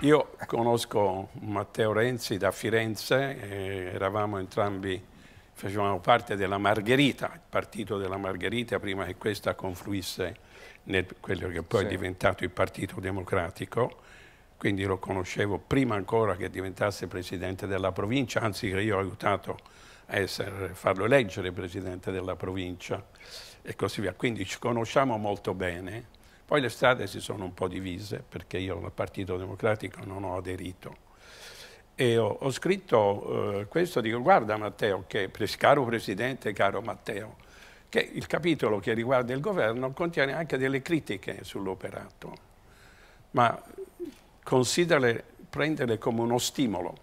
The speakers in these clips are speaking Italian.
Io conosco Matteo Renzi da Firenze, eh, eravamo entrambi, facevamo parte della Margherita, il partito della Margherita, prima che questa confluisse nel quello che poi sì. è diventato il Partito Democratico, quindi lo conoscevo prima ancora che diventasse presidente della provincia, anzi che io ho aiutato a essere, farlo eleggere presidente della provincia e così via. Quindi ci conosciamo molto bene poi le strade si sono un po' divise perché io al Partito Democratico non ho aderito. E ho, ho scritto eh, questo, dico guarda Matteo, che, caro Presidente, caro Matteo, che il capitolo che riguarda il governo contiene anche delle critiche sull'operato, ma considerale prenderle come uno stimolo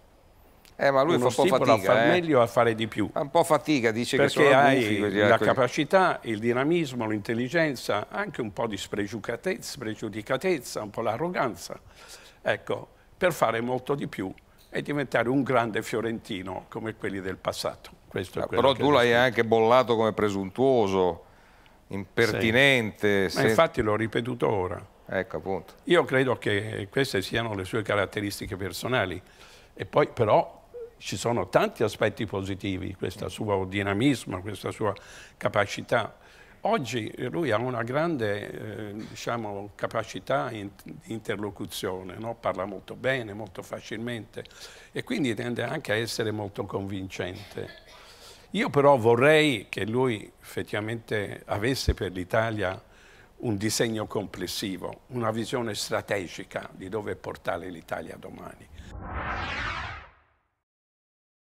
eh, ma lui fa un po' fatica. a eh? meglio a fare di più. Fa un po' fatica, dice Perché che sono hai la ecco. capacità, il dinamismo, l'intelligenza, anche un po' di spregiudicatezza, un po' l'arroganza, ecco, per fare molto di più e diventare un grande fiorentino come quelli del passato. Questo Ah, però tu l'hai anche bollato come presuntuoso, impertinente. Sì. Se... infatti l'ho ripetuto ora. Ecco, appunto. Io credo che queste siano le sue caratteristiche personali. E poi però ci sono tanti aspetti positivi, questo suo dinamismo, questa sua capacità. Oggi lui ha una grande eh, diciamo, capacità di in interlocuzione, no? parla molto bene, molto facilmente e quindi tende anche a essere molto convincente. Io però vorrei che lui effettivamente avesse per l'Italia un disegno complessivo, una visione strategica di dove portare l'Italia domani.